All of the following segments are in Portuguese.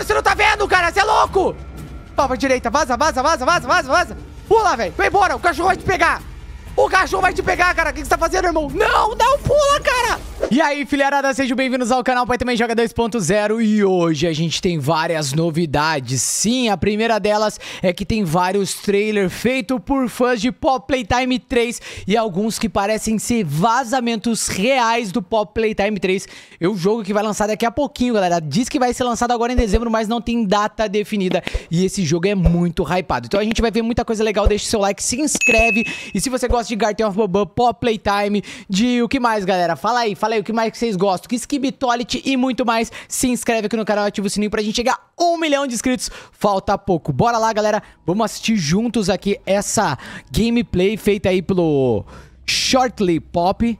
Mano, você não tá vendo, cara? Você é louco! Ó, pra direita. Vaza, vaza, vaza, vaza, vaza, vaza. Pula, velho. Vai embora. O cachorro vai te pegar. O cachorro vai te pegar, cara. O que você tá fazendo, irmão? Não, não pula, cara. E aí, filharada, sejam bem-vindos ao canal Pai Também Joga 2.0 e hoje a gente tem várias novidades. Sim, a primeira delas é que tem vários trailers feitos por fãs de Pop Playtime 3 e alguns que parecem ser vazamentos reais do Pop Playtime 3. É o jogo que vai lançar daqui a pouquinho, galera. Diz que vai ser lançado agora em dezembro, mas não tem data definida e esse jogo é muito hypado. Então a gente vai ver muita coisa legal, deixa o seu like, se inscreve e se você gosta gosta de Garten of Boban, Pop Playtime, de o que mais, galera? Fala aí, fala aí o que mais que vocês gostam, que Skibitolit e muito mais. Se inscreve aqui no canal, ativa o sininho pra gente chegar a um milhão de inscritos. Falta pouco. Bora lá, galera. Vamos assistir juntos aqui essa gameplay feita aí pelo Shortly Pop.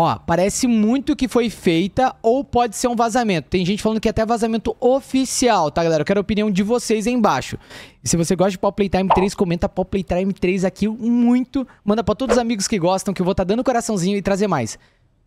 Ó, parece muito que foi feita ou pode ser um vazamento. Tem gente falando que é até vazamento oficial, tá, galera? Eu quero a opinião de vocês aí embaixo. E se você gosta de Pop Playtime 3, comenta Pop Playtime 3 aqui muito. Manda para todos os amigos que gostam, que eu vou estar tá dando coraçãozinho e trazer mais.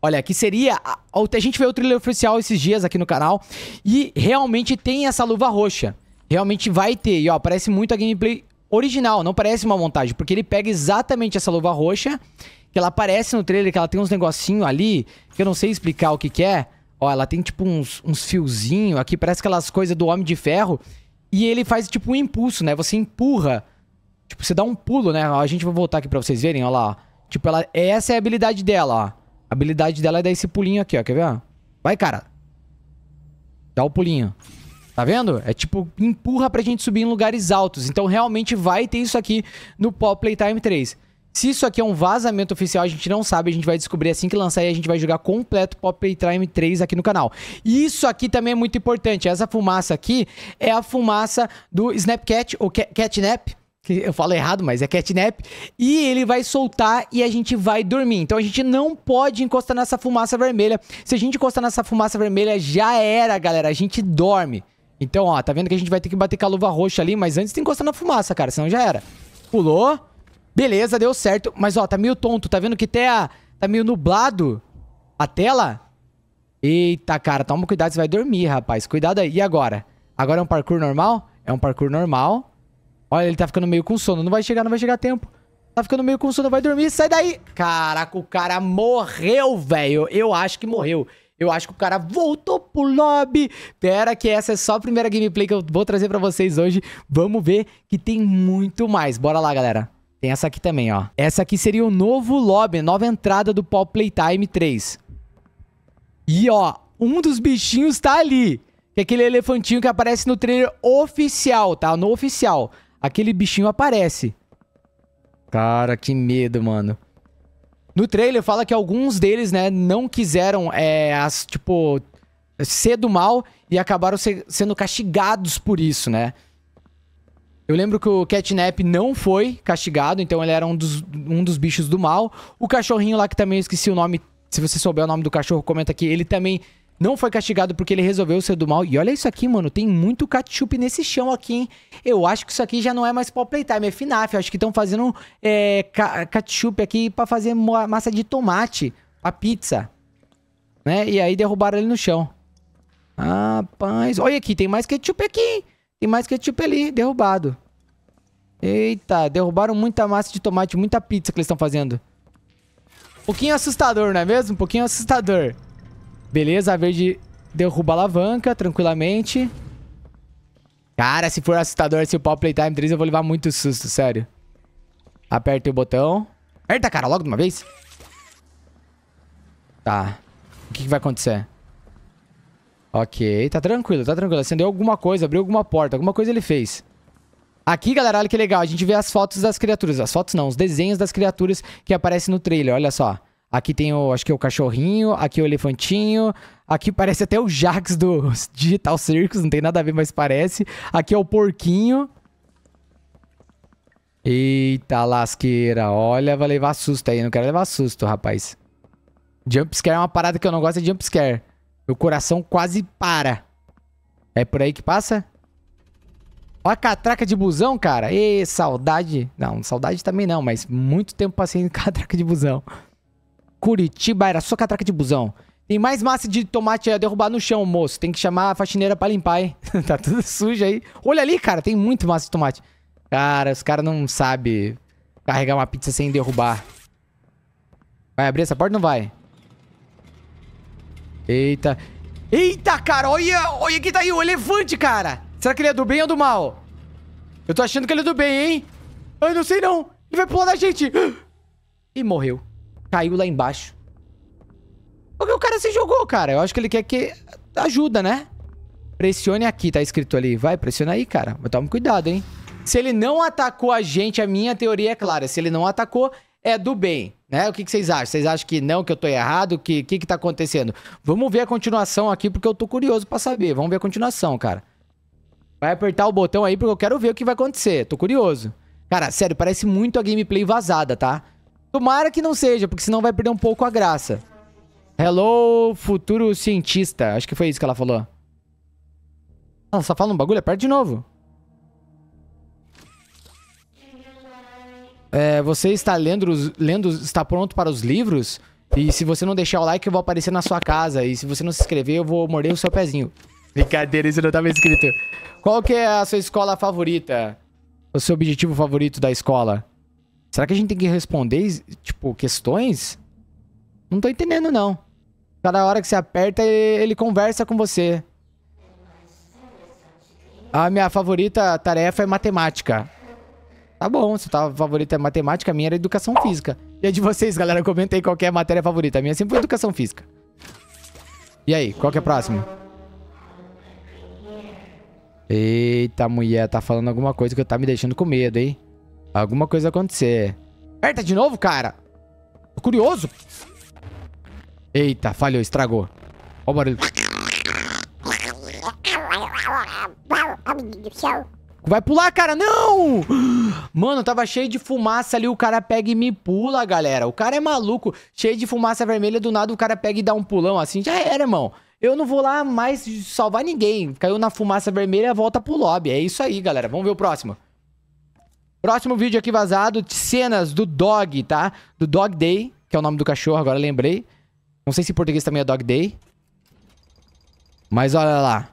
Olha, que seria. A, a gente vê o trailer oficial esses dias aqui no canal e realmente tem essa luva roxa. Realmente vai ter. E ó, parece muito a gameplay original, não parece uma montagem, porque ele pega exatamente essa luva roxa que ela aparece no trailer, que ela tem uns negocinho ali, que eu não sei explicar o que, que é. Ó, ela tem tipo uns, uns fiozinhos aqui, parece aquelas coisas do Homem de Ferro. E ele faz tipo um impulso, né? Você empurra. Tipo, você dá um pulo, né? Ó, a gente vai voltar aqui pra vocês verem, ó lá. Ó. Tipo, ela, essa é a habilidade dela, ó. A habilidade dela é dar esse pulinho aqui, ó. Quer ver? Vai, cara. Dá o pulinho. Tá vendo? É tipo, empurra pra gente subir em lugares altos. Então, realmente vai ter isso aqui no Pop Playtime 3. Se isso aqui é um vazamento oficial, a gente não sabe, a gente vai descobrir assim que lançar e a gente vai jogar completo Pop Time 3 aqui no canal. E isso aqui também é muito importante, essa fumaça aqui é a fumaça do Snapcat, ou Catnap, eu falo errado, mas é catnap, e ele vai soltar e a gente vai dormir. Então a gente não pode encostar nessa fumaça vermelha. Se a gente encostar nessa fumaça vermelha, já era, galera, a gente dorme. Então, ó, tá vendo que a gente vai ter que bater com a luva roxa ali, mas antes tem que encostar na fumaça, cara, senão já era. Pulou, Beleza, deu certo. Mas, ó, tá meio tonto. Tá vendo que até a... tá meio nublado a tela? Eita, cara, toma cuidado, você vai dormir, rapaz. Cuidado aí. E agora? Agora é um parkour normal? É um parkour normal. Olha, ele tá ficando meio com sono. Não vai chegar, não vai chegar tempo. Tá ficando meio com sono, vai dormir, sai daí. Caraca, o cara morreu, velho. Eu acho que morreu. Eu acho que o cara voltou pro lobby. Pera que essa é só a primeira gameplay que eu vou trazer pra vocês hoje. Vamos ver que tem muito mais. Bora lá, galera. Tem essa aqui também, ó. Essa aqui seria o novo lobby, nova entrada do Paul Playtime 3. E, ó, um dos bichinhos tá ali. Que é aquele elefantinho que aparece no trailer oficial, tá? No oficial. Aquele bichinho aparece. Cara, que medo, mano. No trailer fala que alguns deles, né, não quiseram, é, as, tipo, ser do mal e acabaram ser, sendo castigados por isso, né? Eu lembro que o Catnap não foi castigado, então ele era um dos, um dos bichos do mal. O cachorrinho lá, que também eu esqueci o nome, se você souber o nome do cachorro, comenta aqui. Ele também não foi castigado porque ele resolveu ser do mal. E olha isso aqui, mano. Tem muito ketchup nesse chão aqui, hein? Eu acho que isso aqui já não é mais pra playtime, é FNAF. Eu acho que estão fazendo é, ketchup aqui pra fazer massa de tomate, a pizza. Né? E aí derrubaram ele no chão. Rapaz, olha aqui, tem mais ketchup aqui, hein? E mais que tipo ali, derrubado. Eita, derrubaram muita massa de tomate, muita pizza que eles estão fazendo. Um pouquinho assustador, não é mesmo? Um pouquinho assustador. Beleza, a verde derruba a alavanca tranquilamente. Cara, se for assustador se o pau Playtime 3, eu vou levar muito susto, sério. Aperta o botão. Aperta, cara, logo de uma vez. Tá. O que, que vai acontecer? Ok, tá tranquilo, tá tranquilo. Acendeu alguma coisa, abriu alguma porta, alguma coisa ele fez. Aqui, galera, olha que legal. A gente vê as fotos das criaturas. As fotos não, os desenhos das criaturas que aparecem no trailer. Olha só. Aqui tem o, acho que é o cachorrinho, aqui é o elefantinho, aqui parece até o Jax do Digital Circus, não tem nada a ver, mas parece. Aqui é o porquinho. Eita lasqueira, olha, vai levar susto aí, não quero levar susto, rapaz. Jumpscare é uma parada que eu não gosto, é jumpscare. Meu coração quase para. É por aí que passa? Ó a catraca de busão, cara. E saudade. Não, saudade também não, mas muito tempo passei em catraca de busão. Curitiba era só catraca de busão. Tem mais massa de tomate a derrubar no chão, moço. Tem que chamar a faxineira pra limpar, hein? tá tudo sujo aí. Olha ali, cara, tem muito massa de tomate. Cara, os caras não sabem carregar uma pizza sem derrubar. Vai abrir essa porta ou não vai? Eita. Eita, cara, olha, olha quem tá aí, o elefante, cara. Será que ele é do bem ou do mal? Eu tô achando que ele é do bem, hein? Eu não sei, não. Ele vai pular na gente. E morreu. Caiu lá embaixo. O cara se jogou, cara. Eu acho que ele quer que... Ajuda, né? Pressione aqui, tá escrito ali. Vai, pressiona aí, cara. Mas tome cuidado, hein? Se ele não atacou a gente, a minha teoria é clara. Se ele não atacou, é do bem, né? O que, que, vocês acham? Vocês acham que não, que eu tô errado? O que, que que tá acontecendo? Vamos ver a continuação aqui, porque eu tô curioso para saber. Vamos ver a continuação, cara. Vai apertar o botão aí, porque eu quero ver o que vai acontecer. Tô curioso. Cara, sério, parece muito a gameplay vazada, tá? Tomara que não seja, porque senão vai perder um pouco a graça. Hello, futuro cientista. Acho que foi isso que ela falou. Ela só fala um bagulho, aperta de novo. É, você está lendo, os, lendo, está pronto para os livros? E se você não deixar o like, eu vou aparecer na sua casa. E se você não se inscrever, eu vou morder o seu pezinho. Brincadeira, isso não estava escrito. Qual que é a sua escola favorita? O seu objetivo favorito da escola? Será que a gente tem que responder, tipo, questões? Não tô entendendo, não. Cada hora que você aperta, ele, ele conversa com você. A minha favorita tarefa é matemática. Tá bom, se tá favorita é matemática, a minha era educação física. E a de vocês, galera, comenta aí qual é a matéria favorita. A minha sempre foi educação física. E aí, qual que é a próxima? Eita, mulher, tá falando alguma coisa que tá me deixando com medo, hein? Alguma coisa acontecer. Aperta de novo, cara! Tô curioso! Eita, falhou, estragou. Ó o barulho. Vai pular, cara, não! Mano, tava cheio de fumaça ali, o cara pega e me pula, galera. O cara é maluco, cheio de fumaça vermelha, do nada o cara pega e dá um pulão assim, já era, irmão. Eu não vou lá mais salvar ninguém. Caiu na fumaça vermelha, volta pro lobby. É isso aí, galera. Vamos ver o próximo. Próximo vídeo aqui vazado, cenas do Dog, tá? Do Dog Day, que é o nome do cachorro, agora lembrei. Não sei se em português também é Dog Day. Mas olha lá.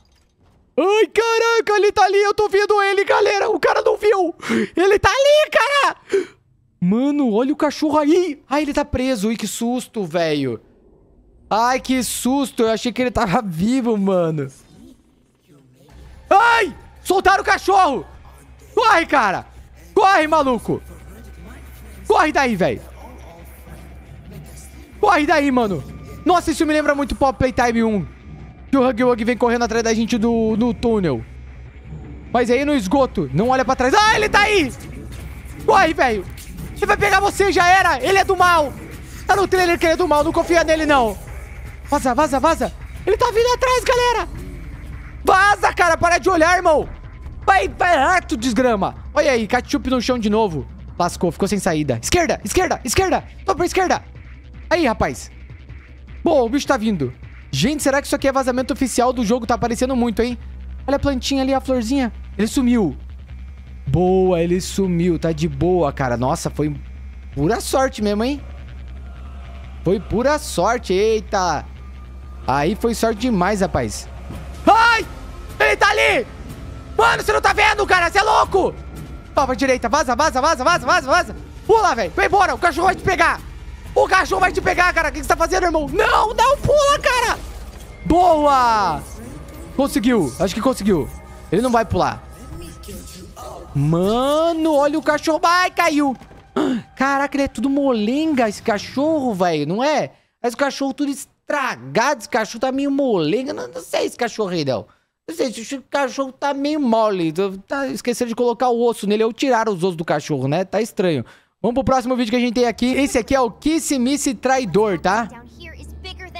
Ai, caraca, ele tá ali, eu tô vendo ele, galera. O cara não viu. Ele tá ali, cara. Mano, olha o cachorro aí. Ai, ele tá preso. Ai, que susto, velho. Ai, que susto. Eu achei que ele tava vivo, mano. Ai, soltaram o cachorro. Corre, cara. Corre, maluco. Corre daí, velho. Corre daí, mano. Nossa, isso me lembra muito Pop Playtime 1 que o Huggy Wuggy vem correndo atrás da gente do, no túnel. Mas aí no esgoto. Não olha pra trás. Ah, ele tá aí! Corre, velho! Ele vai pegar você, já era! Ele é do mal! Tá no trailer que ele é do mal, não confia nele, não! Vaza, vaza, vaza! Ele tá vindo atrás, galera! Vaza, cara! Para de olhar, irmão! Vai, vai, rato, desgrama! Olha aí, ketchup no chão de novo. Lascou, ficou sem saída. Esquerda, esquerda, esquerda! Tô pra esquerda! Aí, rapaz! Bom, o bicho tá vindo. Gente, será que isso aqui é vazamento oficial do jogo? Tá aparecendo muito, hein? Olha a plantinha ali, a florzinha. Ele sumiu. Boa, ele sumiu. Tá de boa, cara. Nossa, foi pura sorte mesmo, hein? Foi pura sorte. Eita. Aí foi sorte demais, rapaz. Ai! Ele tá ali! Mano, você não tá vendo, cara? Você é louco! Ó, pra direita. Vaza, vaza, vaza, vaza, vaza, vaza. Pula, velho. Vai embora. O cachorro vai te pegar. O cachorro vai te pegar, cara. O que você tá fazendo, irmão? Não, não pula, cara. Boa! Conseguiu. Acho que conseguiu. Ele não vai pular. Mano, olha o cachorro. Ai, caiu. Caraca, ele é tudo molenga, esse cachorro, velho. Não é? Mas o cachorro tudo estragado. Esse cachorro tá meio molenga. Não, não sei esse cachorro aí, não. Não sei, esse cachorro tá meio mole. Tá esquecendo de colocar o osso nele. Ou tirar os ossos do cachorro, né? Tá estranho. Vamos pro próximo vídeo que a gente tem aqui. Esse aqui é o Kissy Missy Traidor, tá?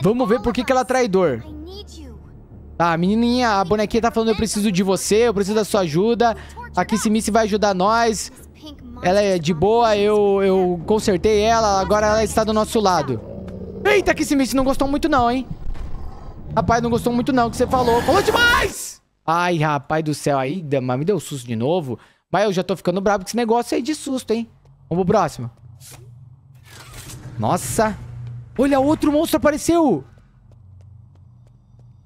Vamos ver por que, que ela é traidor. Tá, a menininha, a bonequinha tá falando, eu preciso de você, eu preciso da sua ajuda. A Kissy Missy vai ajudar nós. Ela é de boa, eu, eu consertei ela, agora ela está do nosso lado. Eita, Kissy Missy não gostou muito não, hein? Rapaz, não gostou muito não que você falou. Falou demais! Ai, rapaz do céu, aí me deu susto de novo. Mas eu já tô ficando bravo com esse negócio aí de susto, hein? Vamos pro próximo. Nossa. Olha, outro monstro apareceu.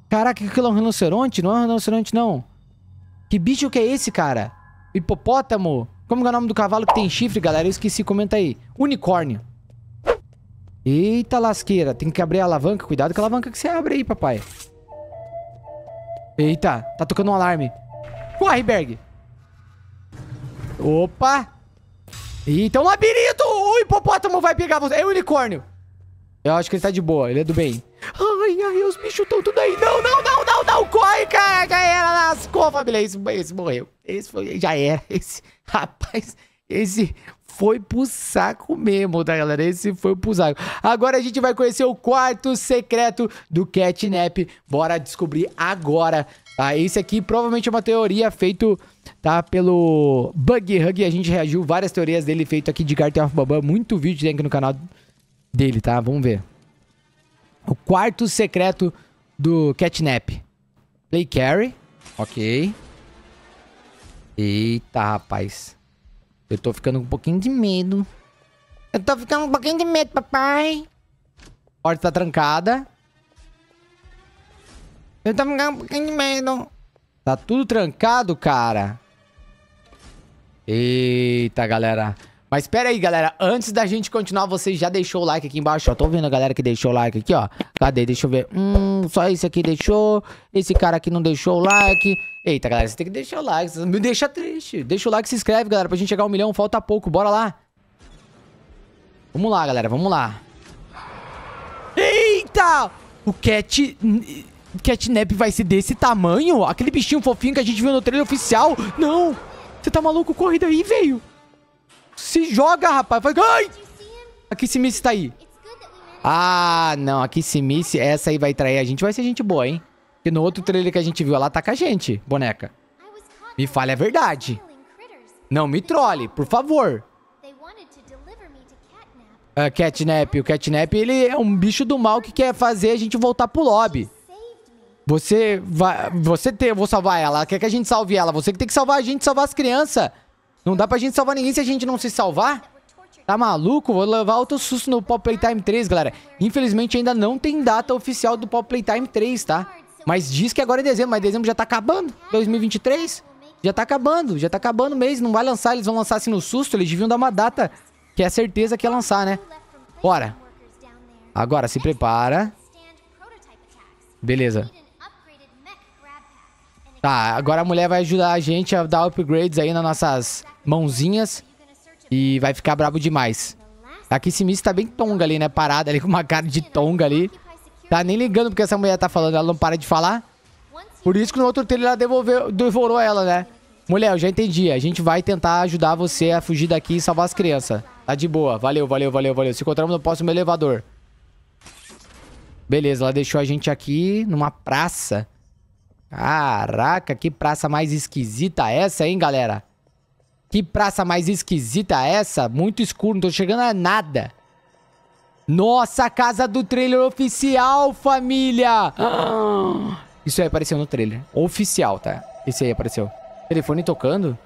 Caraca, aquilo é um rinoceronte? Não é um rinoceronte, não. Que bicho que é esse, cara? Hipopótamo. Como é o nome do cavalo que tem chifre, galera? Eu esqueci, comenta aí. Unicórnio. Eita lasqueira, tem que abrir a alavanca. Cuidado com a alavanca que você abre aí, papai. Eita, tá tocando um alarme. Corre, Berg. Opa. Ih, então, tem um labirinto! O hipopótamo vai pegar você. É o um unicórnio. Eu acho que ele tá de boa, ele é do bem. Ai, ai, os bichos estão tudo aí. Não, não, não, não, não. Corre, cara, era Lascou, família. Esse, esse morreu. Esse foi, já era. Esse, rapaz, esse foi pro saco mesmo, tá, galera? Esse foi pro saco. Agora a gente vai conhecer o quarto secreto do Catnap. Bora descobrir agora Tá? Esse aqui provavelmente é uma teoria feito tá, pelo Bug Hug. A gente reagiu várias teorias dele feito aqui de Garten of Baban. Muito vídeo tem aqui no canal dele, tá? Vamos ver. O quarto secreto do Catnap. Play carry. Ok. Eita, rapaz. Eu tô ficando com um pouquinho de medo. Eu tô ficando com um pouquinho de medo, papai. Porta tá trancada. Eu tava com medo. Tá tudo trancado, cara. Eita, galera. Mas espera aí, galera. Antes da gente continuar, você já deixou o like aqui embaixo, ó. Tô vendo a galera que deixou o like aqui, ó. Cadê? Deixa eu ver. Hum, só esse aqui deixou. Esse cara aqui não deixou o like. Eita, galera, você tem que deixar o like. Me deixa triste. Deixa o like, se inscreve, galera, pra gente chegar a um milhão. Falta pouco. Bora lá. Vamos lá, galera. Vamos lá. Eita! O Cat catnap vai ser desse tamanho? Aquele bichinho fofinho que a gente viu no trailer oficial? Não! Você tá maluco? Corre daí, velho! Se joga, rapaz! Vai... Ai! A Kissimiss tá aí. Ah, não. A Kissimiss, essa aí vai trair a gente. Vai ser gente boa, hein? Porque no outro trailer que a gente viu, ela ataca a gente, boneca. Me fale a verdade. Não me trole, por favor. Uh, catnap. O Catnap, ele é um bicho do mal que quer fazer a gente voltar pro lobby. Você vai. Você tem. Eu vou salvar ela. Ela quer que a gente salve ela. Você que tem que salvar a gente, salvar as crianças. Não dá pra gente salvar ninguém se a gente não se salvar. Tá maluco? Vou levar outro susto no Pop Playtime 3, galera. Infelizmente ainda não tem data oficial do Pop Playtime 3, tá? Mas diz que agora é dezembro, mas dezembro já tá acabando. 2023 já tá acabando, já tá acabando o mês. Não vai lançar, eles vão lançar assim no susto. Eles deviam dar uma data que é certeza que ia lançar, né? Bora. Agora, se prepara. Beleza. Tá, agora a mulher vai ajudar a gente a dar upgrades aí nas nossas mãozinhas. E vai ficar brabo demais. Aqui esse míssil tá bem tonga ali, né? Parada ali com uma cara de tonga ali. Tá nem ligando porque essa mulher tá falando. Ela não para de falar. Por isso que no outro trailer ela devolveu, devorou ela, né? Mulher, eu já entendi. A gente vai tentar ajudar você a fugir daqui e salvar as crianças. Tá de boa. Valeu, valeu, valeu, valeu. Se encontramos no próximo elevador. Beleza, ela deixou a gente aqui numa praça. Caraca, que praça mais esquisita é essa, hein, galera? Que praça mais esquisita é essa? Muito escuro, não tô chegando a nada. Nossa, casa do trailer oficial, família! Isso aí apareceu no trailer. Oficial, tá? Isso aí apareceu. Telefone tocando.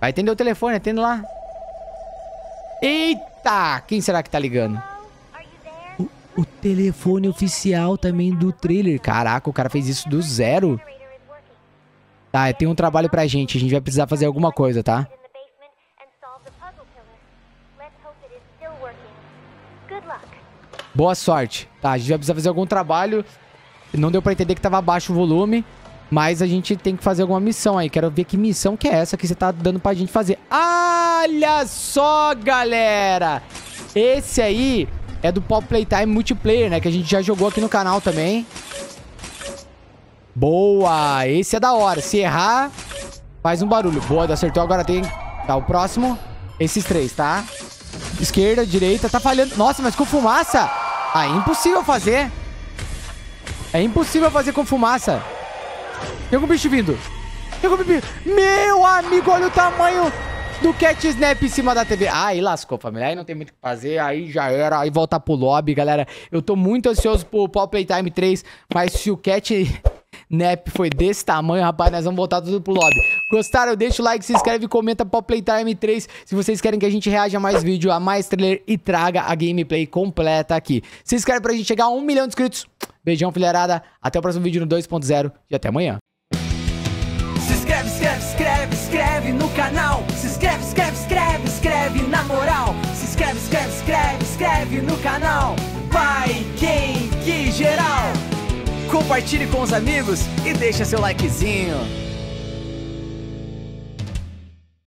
Vai atender o telefone, atendo lá. Eita! Quem será que tá ligando? o telefone oficial também do trailer. Caraca, o cara fez isso do zero. Tá, é, tem um trabalho pra gente. A gente vai precisar fazer alguma coisa, tá? Boa sorte. Tá, a gente vai precisar fazer algum trabalho. Não deu pra entender que tava baixo o volume. Mas a gente tem que fazer alguma missão aí. Quero ver que missão que é essa que você tá dando pra gente fazer. Olha só, galera! Esse aí é do Pop Playtime Multiplayer, né? Que a gente já jogou aqui no canal também. Boa! Esse é da hora. Se errar, faz um barulho. Boa, acertou. Agora tem... Tá, o próximo. Esses três, tá? Esquerda, direita. Tá falhando. Nossa, mas com fumaça! Ah, é impossível fazer. É impossível fazer com fumaça. Tem algum bicho vindo. Tem algum bicho... Meu amigo, olha o tamanho do Cat Snap em cima da TV. Aí lascou, família. Aí não tem muito o que fazer. Aí já era. Aí volta pro lobby, galera. Eu tô muito ansioso pro Paw Playtime 3. Mas se o Cat Snap foi desse tamanho, rapaz, nós vamos voltar tudo pro lobby. Gostaram? Deixa o like, se inscreve, comenta Paw Playtime 3 se vocês querem que a gente reaja a mais vídeo, a mais trailer e traga a gameplay completa aqui. Se inscreve pra gente chegar a 1 milhão de inscritos. Beijão, filharada. Até o próximo vídeo no 2.0 e até amanhã. Se inscreve, inscreve, inscreve, inscreve no canal Escreve, escreve, escreve na moral. Se inscreve, escreve, escreve, escreve no canal. Vai quem que geral. Compartilhe com os amigos e deixa seu likezinho.